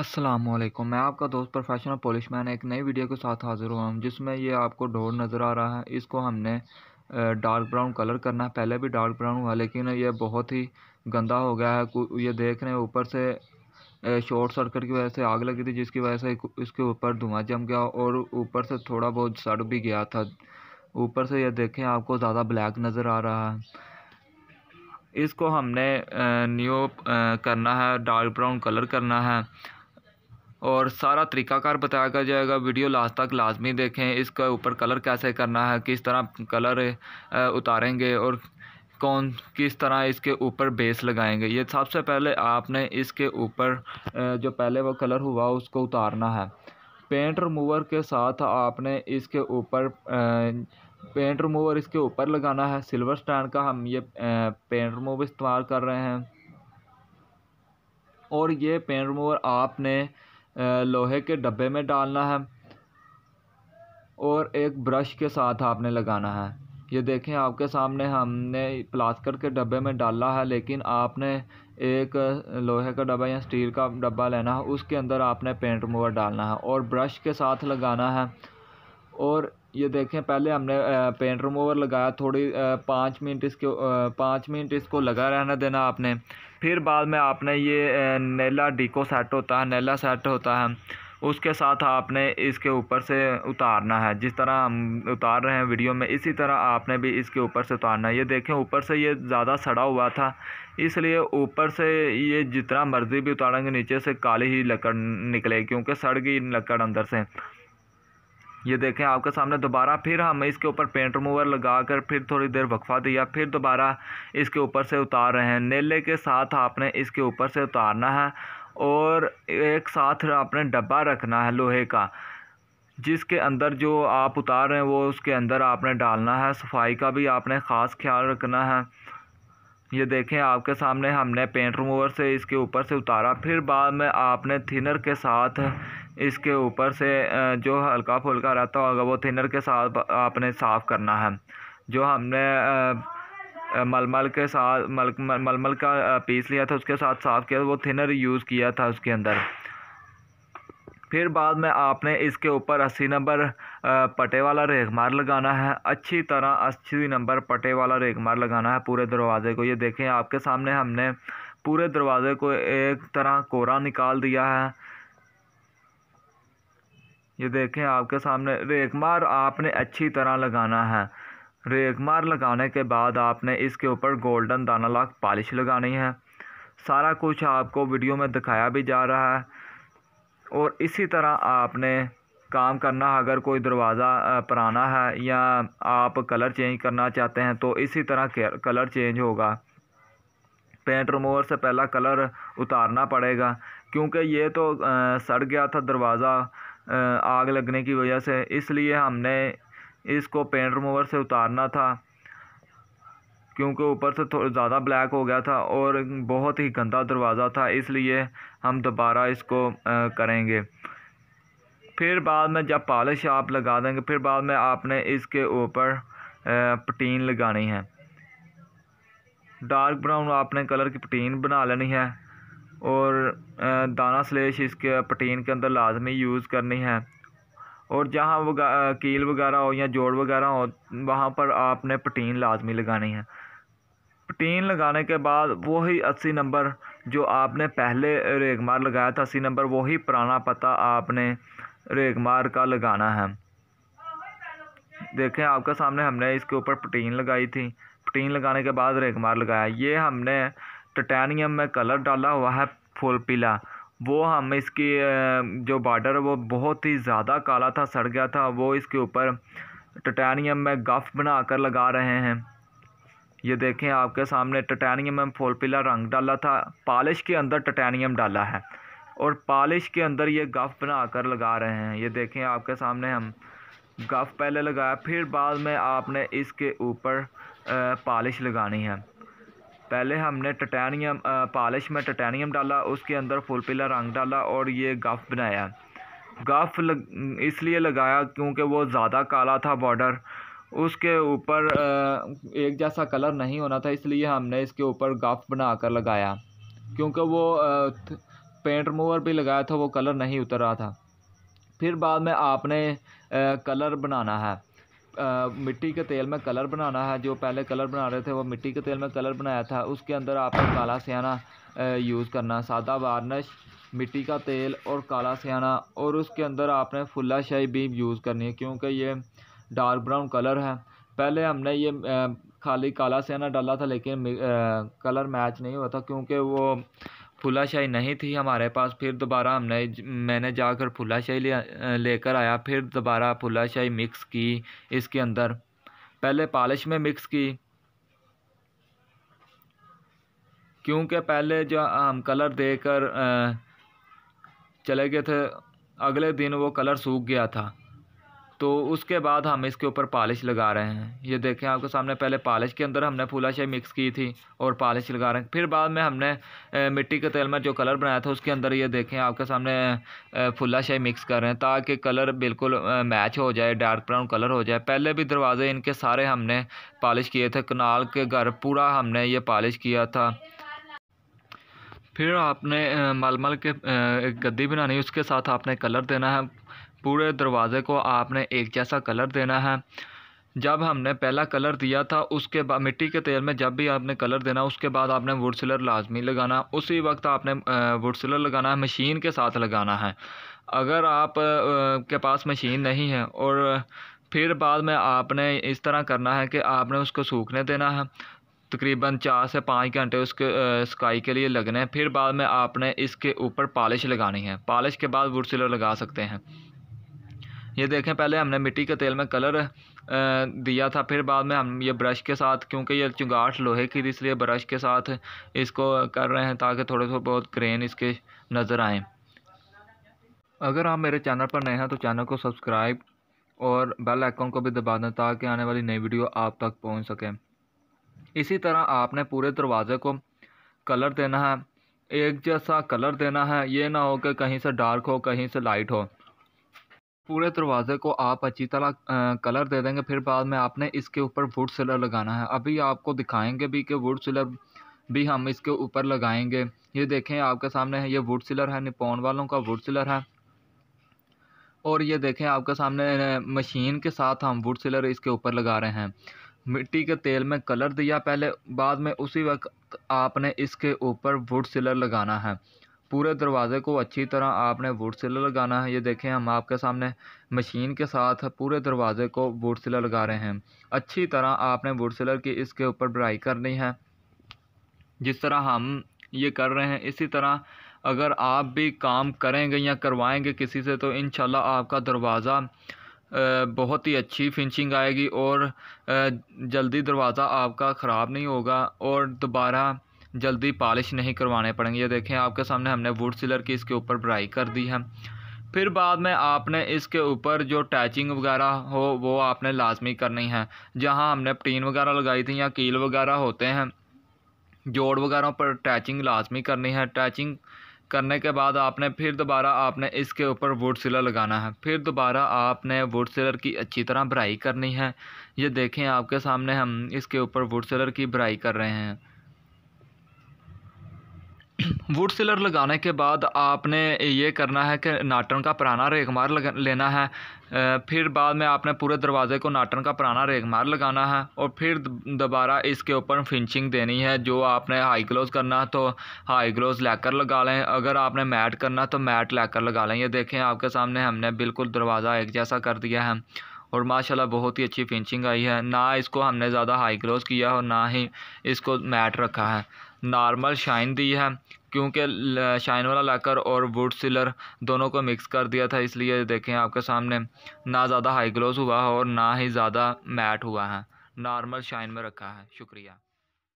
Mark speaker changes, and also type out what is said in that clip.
Speaker 1: अस्सलाम वालेकुम मैं आपका दोस्त प्रोफेशनल पॉलिश मैन एक नई वीडियो के साथ हाज़िर हुआ हूँ जिसमें ये आपको डोर नज़र आ रहा है इसको हमने डार्क ब्राउन कलर करना है पहले भी डार्क ब्राउन हुआ लेकिन ये बहुत ही गंदा हो गया है ये देख रहे हैं ऊपर से शॉर्ट सर्किट की वजह से आग लगी थी जिसकी वजह से इसके ऊपर धुआं जम गया और ऊपर से थोड़ा बहुत सड़ भी गया था ऊपर से ये देखें आपको ज़्यादा ब्लैक नज़र आ रहा है इसको हमने न्यू करना है डार्क ब्राउन कलर करना है और सारा तरीकाकार बताया जाएगा वीडियो लास्ट तक लाजमी देखें इसका ऊपर कलर कैसे करना है किस तरह कलर उतारेंगे और कौन किस तरह इसके ऊपर बेस लगाएंगे ये सबसे पहले आपने इसके ऊपर जो पहले वो कलर हुआ उसको उतारना है पेंट रिमूवर के साथ आपने इसके ऊपर पेंट रिमूवर इसके ऊपर लगाना है सिल्वर स्टैंड का हम ये पेंट रिमूवर इस्तेमाल कर रहे हैं और ये पेंट रिमूवर आपने लोहे के डब्बे में डालना है और एक ब्रश के साथ आपने लगाना है ये देखें आपके सामने हमने प्लास्टर के डब्बे में डाला है लेकिन आपने एक लोहे का डब्बा या स्टील का डब्बा लेना है उसके अंदर आपने पेंट मूवर डालना है और ब्रश के साथ लगाना है और ये देखें पहले हमने पेंट रिमूवर लगाया थोड़ी पाँच मिनट इसके पाँच मिनट इसको लगा रहने देना आपने फिर बाद में आपने ये नैला डिको सेट होता है नैला सेट होता है उसके साथ आपने इसके ऊपर से उतारना है जिस तरह हम उतार रहे हैं वीडियो में इसी तरह आपने भी इसके ऊपर से उतारना है ये देखें ऊपर से ये ज़्यादा सड़ा हुआ था इसलिए ऊपर से ये जितना मर्ज़ी भी उतारेंगे नीचे से काली ही लकड़ निकले क्योंकि सड़ गई लकड़ अंदर से ये देखें आपके सामने दोबारा फिर हम इसके ऊपर पेंट रिमूवर लगा कर फिर थोड़ी देर वक्फा दिया फिर दोबारा इसके ऊपर से उतार रहे हैं नेले के साथ आपने इसके ऊपर से उतारना है और एक साथ आपने डब्बा रखना है लोहे का जिसके अंदर जो आप उतार रहे हैं वो उसके अंदर आपने डालना है सफाई का भी आपने ख़ास ख्याल रखना है ये देखें आपके सामने हमने पेंट रिमूवर से इसके ऊपर से उतारा फिर बाद में आपने थिनर के साथ इसके ऊपर से जो हल्का फुल्का रहता होगा वो थिनर के साथ आपने साफ़ करना है जो हमने मलमल के साथ मल मलमल का पीस लिया था उसके साथ साफ़ किया वो थिनर यूज़ किया था उसके अंदर फिर बाद में आपने इसके ऊपर अस्सी नंबर पटे वाला रेगमार मार लगाना है अच्छी तरह अस्सी नंबर पटे वाला रेगमार मार लगाना है पूरे दरवाज़े को ये देखें आपके सामने हमने पूरे दरवाज़े को एक तरह कोरा निकाल दिया है ये देखें आपके सामने रेखमार मार आपने अच्छी तरह लगाना है रेखमार मार लगाने के बाद आपने इसके ऊपर गोल्डन दाना लाख पॉलिश लगानी है सारा कुछ आपको वीडियो में दिखाया भी जा रहा है और इसी तरह आपने काम करना है अगर कोई दरवाज़ा पुराना है या आप कलर चेंज करना चाहते हैं तो इसी तरह कलर चेंज होगा पेंट रिमूवर से पहला कलर उतारना पड़ेगा क्योंकि ये तो सड़ गया था दरवाज़ा आग लगने की वजह से इसलिए हमने इसको पेंट रिमूवर से उतारना था क्योंकि ऊपर से थोड़ा ज़्यादा ब्लैक हो गया था और बहुत ही गंदा दरवाज़ा था इसलिए हम दोबारा इसको करेंगे फिर बाद में जब पॉलिश आप लगा देंगे फिर बाद में आपने इसके ऊपर पटीन लगानी है डार्क ब्राउन आपने कलर की पटीन बना लेनी है और दाना स्लेश इसके प्रोटीन के अंदर लाजमी यूज़ करनी है और जहाँ वगा कील वगैरह हो या जोड़ वगैरह हो वहाँ पर आपने प्रोटीन लाजमी लगानी है प्रोटीन लगाने के बाद वही अस्सी नंबर जो आपने पहले रेगमार लगाया था अस्सी नंबर वही पुराना पता आपने रेगमार का लगाना है देखें आपके सामने हमने इसके ऊपर प्रोटीन लगाई थी प्रोटीन लगाने के बाद रेगमार लगाया ये हमने टटैनियम में कलर डाला हुआ है फुल पीला वो हम इसकी जो बॉर्डर वो बहुत ही ज़्यादा काला था सड़ गया था वो इसके ऊपर टटैनियम में गफ बना कर लगा रहे हैं ये देखें आपके सामने टटैनियम में फुल पीला रंग डाला था पालिश के अंदर टटैनियम डाला है और पालिश के अंदर ये गफ बना कर लगा रहे हैं ये देखें आपके सामने हम गफ पहले लगाया फिर बाद में आपने इसके ऊपर पालिश लगानी है पहले हमने टटानियम पालिश में टटानियम डाला उसके अंदर फुल पीला रंग डाला और ये गफ बनाया गफ लग, इसलिए लगाया क्योंकि वो ज़्यादा काला था बॉर्डर उसके ऊपर एक जैसा कलर नहीं होना था इसलिए हमने इसके ऊपर गफ बना कर लगाया क्योंकि वो पेंट रिमूवर भी लगाया था वो कलर नहीं उतर रहा था फिर बाद में आपने कलर बनाना है आ, मिट्टी के तेल में कलर बनाना है जो पहले कलर बना रहे थे वो मिट्टी के तेल में कलर बनाया था उसके अंदर आपने काला सियाना यूज़ करना सादा वार्निश मिट्टी का तेल और काला सियाना और उसके अंदर आपने फुल्ला शाही भी यूज़ करनी है क्योंकि ये डार्क ब्राउन कलर है पहले हमने ये खाली काला सियाना डाला था लेकिन कलर मैच नहीं हुआ था क्योंकि वो फुलाशाही नहीं थी हमारे पास फिर दोबारा हमने मैंने जाकर फुलाशाही ले लेकर आया फिर दोबारा फुलाशाही मिक्स की इसके अंदर पहले पालिश में मिक्स की क्योंकि पहले जो हम कलर देकर चले गए थे अगले दिन वो कलर सूख गया था तो उसके बाद हम इसके ऊपर पालिश लगा रहे हैं ये देखें आपके सामने पहले पालिश के अंदर हमने शाही मिक्स की थी और पालिश लगा रहे हैं फिर बाद में हमने मिट्टी के तेल में जो कलर बनाया था उसके अंदर ये देखें आपके सामने शाही मिक्स कर रहे हैं ताकि कलर बिल्कुल मैच हो जाए डार्क ब्राउन कलर हो जाए पहले भी दरवाज़े इनके सारे हमने पालिश किए थे कनाल के घर पूरा हमने ये पालिश किया था फिर आपने मलमल के एक गद्दी बनानी उसके साथ आपने कलर देना है पूरे दरवाज़े को आपने एक जैसा कलर देना है जब हमने पहला कलर दिया था उसके बाद मिट्टी के तेल में जब भी आपने कलर देना उसके बाद आपने वुड सिलर लाजमी लगाना उसी वक्त आपने वुड सिलर लगाना है मशीन के साथ लगाना है अगर आप के पास मशीन नहीं है और फिर बाद में आपने इस तरह करना है कि आपने उसको सूखने देना है तकरीबन चार से पाँच घंटे उसके स्काई के लिए लगने हैं फिर बाद में आपने इसके ऊपर पॉलिश लगानी है पॉलिश के बाद वुड सिलर लगा सकते हैं ये देखें पहले हमने मिट्टी के तेल में कलर दिया था फिर बाद में हम ये ब्रश के साथ क्योंकि ये चुंगाठ लोहे की थी इसलिए ब्रश के साथ इसको कर रहे हैं ताकि थोड़े थोड़े बहुत ग्रेन इसके नज़र आएँ अगर आप मेरे चैनल पर नए हैं तो चैनल को सब्सक्राइब और बेल आइकॉन को भी दबा दें ताकि आने वाली नई वीडियो आप तक पहुंच सके इसी तरह आपने पूरे दरवाज़े को कलर देना है एक जैसा कलर देना है ये ना हो कि कहीं से डार्क हो कहीं से लाइट हो पूरे दरवाज़े को आप अच्छी तरह कलर दे देंगे फिर बाद में आपने इसके ऊपर वुड सिलर लगाना है अभी आपको दिखाएंगे भी कि वुड सिलर भी हम इसके ऊपर लगाएंगे ये देखें आपके सामने है ये वुड सिलर है निपोन वालों का वुड सिलर है और ये देखें आपके सामने मशीन के साथ हम वुड सिलर इसके ऊपर लगा रहे हैं मिट्टी के तेल में कलर दिया पहले बाद में उसी वक्त आपने इसके ऊपर वुड सिलर लगाना है पूरे दरवाज़े को अच्छी तरह आपने वुड सिलर लगाना है ये देखें हम आपके सामने मशीन के साथ पूरे दरवाज़े को वुड सिलर लगा रहे हैं अच्छी तरह आपने वुड सिलर की इसके ऊपर ब्राई करनी है जिस तरह हम ये कर रहे हैं इसी तरह अगर आप भी काम करेंगे या करवाएंगे किसी से तो इन आपका दरवाज़ा बहुत ही अच्छी फिनिशिंग आएगी और जल्दी दरवाज़ा आपका ख़राब नहीं होगा और दोबारा जल्दी पॉलिश नहीं करवाने पड़ेंगे ये देखें आपके सामने हमने वुड सिलर की इसके ऊपर ब्राई कर दी है फिर बाद में आपने इसके ऊपर जो टैचिंग वगैरह हो वो आपने लाजमी करनी है जहाँ हमने पटीन वगैरह लगाई थी या कील वगैरह होते हैं जोड़ वगैरह पर टैचिंग लाजमी करनी है टैचिंग करने के बाद आपने फिर दोबारा आपने इसके ऊपर वुड सिलर लगाना है फिर दोबारा आपने वुड सिलर की अच्छी तरह भराई करनी है ये देखें आपके सामने हम इसके ऊपर वुड सिलर की भराई कर रहे हैं वुड सिलर लगाने के बाद आपने ये करना है कि नाटन का पुराना रेगमार लेना है फिर बाद में आपने पूरे दरवाज़े को नाटन का पुराना रेगमार लगाना है और फिर दोबारा इसके ऊपर फिनिशिंग देनी है जो आपने हाई ग्लोज करना है तो हाई ग्लोज लेकर लगा लें अगर आपने मैट करना तो मैट लेकर लगा लें ये देखें आपके सामने हमने बिल्कुल दरवाज़ा एक जैसा कर दिया है और माशाल्लाह बहुत ही अच्छी फिनिशिंग आई है ना इसको हमने ज़्यादा हाई ग्लोस किया और ना ही इसको मैट रखा है नॉर्मल शाइन दी है क्योंकि शाइन वाला लाकर और वुड सिलर दोनों को मिक्स कर दिया था इसलिए देखें आपके सामने ना ज़्यादा हाई ग्लोस हुआ है और ना ही ज़्यादा मैट हुआ है नॉर्मल शाइन में रखा है शुक्रिया